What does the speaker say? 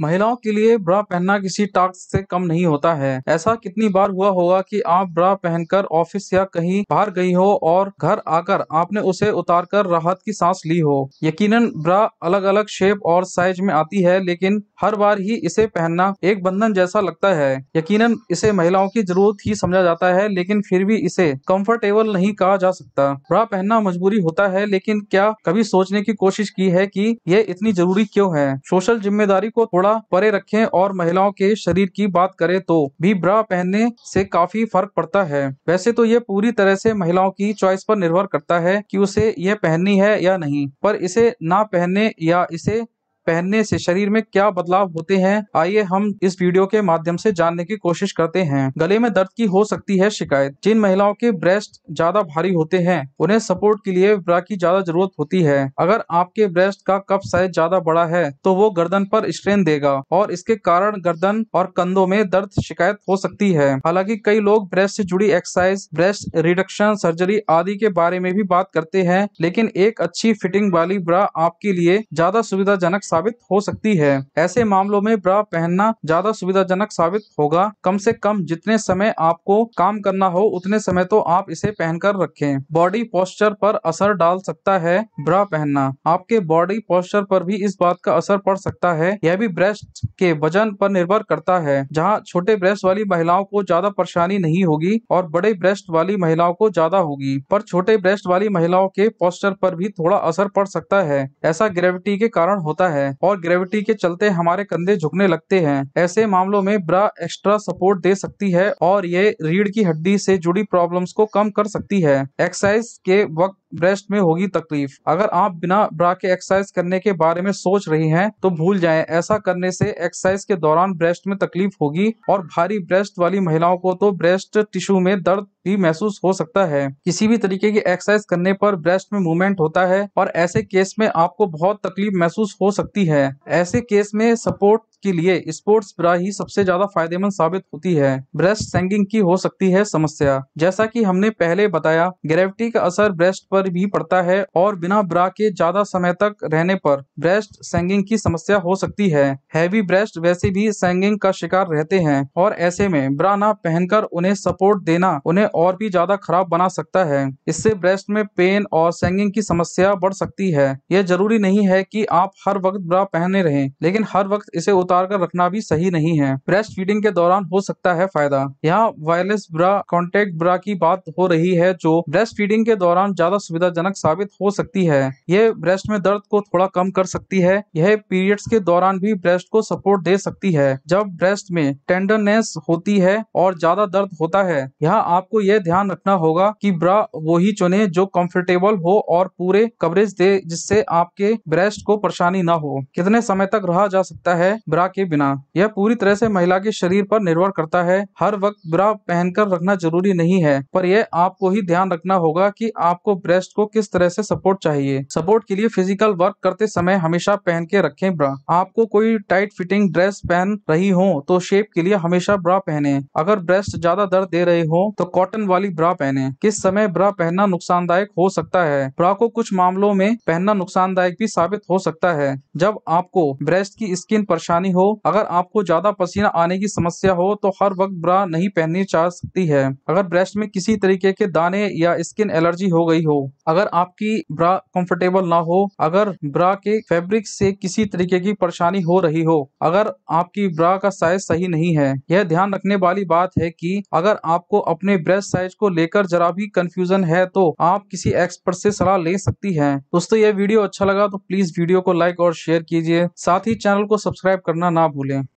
महिलाओं के लिए ब्रा पहनना किसी टास्क से कम नहीं होता है ऐसा कितनी बार हुआ होगा कि आप ब्रा पहनकर ऑफिस या कहीं बाहर गई हो और घर आकर आपने उसे उतारकर राहत की सांस ली हो यकीनन ब्रा अलग अलग शेप और साइज में आती है लेकिन हर बार ही इसे पहनना एक बंधन जैसा लगता है यकीनन इसे महिलाओं की जरूरत ही समझा जाता है लेकिन फिर भी इसे कम्फर्टेबल नहीं कहा जा सकता ब्रा पहनना मजबूरी होता है लेकिन क्या कभी सोचने की कोशिश की है की यह इतनी जरूरी क्यों है सोशल जिम्मेदारी को थोड़ा परे रखें और महिलाओं के शरीर की बात करें तो भी ब्रा पहनने से काफी फर्क पड़ता है वैसे तो यह पूरी तरह से महिलाओं की चॉइस पर निर्भर करता है कि उसे यह पहननी है या नहीं पर इसे ना पहनने या इसे पहनने से शरीर में क्या बदलाव होते हैं आइए हम इस वीडियो के माध्यम से जानने की कोशिश करते हैं गले में दर्द की हो सकती है शिकायत जिन महिलाओं के ब्रेस्ट ज्यादा भारी होते हैं उन्हें सपोर्ट के लिए ब्रा की ज्यादा जरूरत होती है अगर आपके ब्रेस्ट का कप साइज ज्यादा बड़ा है तो वो गर्दन पर स्ट्रेन देगा और इसके कारण गर्दन और कंधों में दर्द शिकायत हो सकती है हालांकि कई लोग ब्रेस्ट से जुड़ी एक्सरसाइज ब्रेस्ट रिडक्शन सर्जरी आदि के बारे में भी बात करते हैं लेकिन एक अच्छी फिटिंग वाली ब्रा आपके लिए ज्यादा सुविधाजनक साबित हो सकती है ऐसे मामलों में ब्रा पहनना ज्यादा सुविधाजनक साबित होगा कम से कम जितने समय आपको काम करना हो उतने समय तो आप इसे पहनकर रखें बॉडी पोस्चर पर असर डाल सकता है ब्रा पहनना आपके बॉडी पोस्चर पर भी इस बात का असर पड़ सकता है यह भी ब्रेस्ट के वजन पर निर्भर करता है जहाँ छोटे ब्रेस्ट वाली महिलाओं को ज्यादा परेशानी नहीं होगी और बड़े ब्रेस्ट वाली महिलाओं को ज्यादा होगी पर छोटे ब्रेस्ट वाली महिलाओं के पोस्टर पर भी थोड़ा असर पड़ सकता है ऐसा ग्रेविटी के कारण होता है है और ग्रेविटी के चलते हमारे कंधे झुकने लगते हैं ऐसे मामलों में ब्रा एक्स्ट्रा सपोर्ट दे सकती है और ये रीढ़ की हड्डी से जुड़ी प्रॉब्लम्स को कम कर सकती है एक्सरसाइज के वक्त ब्रेस्ट में होगी तकलीफ अगर आप बिना ब्रा के एक्सरसाइज करने के बारे में सोच रही हैं तो भूल जाए ऐसा करने से एक्सरसाइज के दौरान ब्रेस्ट में तकलीफ होगी और भारी ब्रेस्ट वाली महिलाओं को तो ब्रेस्ट टिश्यू में दर्द भी महसूस हो सकता है किसी भी तरीके की एक्सरसाइज करने पर ब्रेस्ट में मूवमेंट होता है और ऐसे केस में आपको बहुत तकलीफ महसूस हो सकती है ऐसे केस में सपोर्ट के लिए स्पोर्ट्स ब्रा ही सबसे ज्यादा फायदेमंद साबित होती है ब्रेस्ट सेंगिंग की हो सकती है समस्या जैसा कि हमने पहले बताया ग्रेविटी का असर ब्रेस्ट पर भी पड़ता है और बिना ब्रा के ज्यादा समय तक रहने पर ब्रेस्ट सेंगिंग की समस्या हो सकती है हैवी ब्रेस्ट वैसे भी सेंगिंग का शिकार रहते हैं और ऐसे में ब्रा ना पहनकर उन्हें सपोर्ट देना उन्हें और भी ज्यादा खराब बना सकता है इससे ब्रेस्ट में पेन और सेंगिंग की समस्या बढ़ सकती है यह जरूरी नहीं है कि आप हर वक्त ब्रा पहने रहें लेकिन हर वक्त इसे उतार उतार कर रखना भी सही नहीं है ब्रेस्ट फीडिंग के दौरान हो सकता है फायदा यहाँ वायरलेस ब्रा कॉन्टेक्ट ब्रा की बात हो रही है जो ब्रेस्ट फीडिंग के दौरान ज्यादा सुविधाजनक साबित हो सकती है यह ब्रेस्ट में दर्द को थोड़ा कम कर सकती है यह पीरियड्स के दौरान भी ब्रेस्ट को सपोर्ट दे सकती है जब ब्रेस्ट में टेंडरनेस होती है और ज्यादा दर्द होता है यहाँ आपको यह ध्यान रखना होगा कि ब्रा वही चुने जो कंफर्टेबल हो और पूरे कवरेज दे जिससे आपके ब्रेस्ट को परेशानी ना हो कितने समय तक रहा जा सकता है ब्रा के बिना यह पूरी तरह से महिला के शरीर पर निर्भर करता है हर वक्त ब्रा पहनकर रखना जरूरी नहीं है पर यह आपको ही ध्यान रखना होगा कि आपको ब्रेस्ट को किस तरह से सपोर्ट चाहिए सपोर्ट के लिए फिजिकल वर्क करते समय हमेशा पहन के रखें ब्रा आपको कोई टाइट फिटिंग ड्रेस पहन रही हो तो शेप के लिए हमेशा ब्रा पहने अगर ब्रेस्ट ज्यादा दर्द दे रहे हो तो कॉटन वाली ब्रा पहने किस समय ब्रा पहनना नुकसानदायक हो सकता है ब्रा को कुछ मामलों में पहनना नुकसानदायक भी साबित हो सकता है जब आपको ब्रेस्ट की स्किन परेशानी परेशानी हो अगर आपको ज्यादा पसीना आने की समस्या हो तो हर वक्त ब्रा नहीं पहननी चाह सकती है अगर ब्रेस्ट में किसी तरीके के दाने या स्किन एलर्जी हो गई हो अगर आपकी ब्रा कंफर्टेबल ना हो अगर ब्रा के फैब्रिक से किसी तरीके की परेशानी हो रही हो अगर आपकी ब्रा का साइज सही नहीं है यह ध्यान रखने वाली बात है कि अगर आपको अपने ब्रेस्ट साइज को लेकर जरा भी कंफ्यूजन है तो आप किसी एक्सपर्ट से सलाह ले सकती हैं दोस्तों यह वीडियो अच्छा लगा तो प्लीज वीडियो को लाइक और शेयर कीजिए साथ ही चैनल को सब्सक्राइब कर करना ना भूलें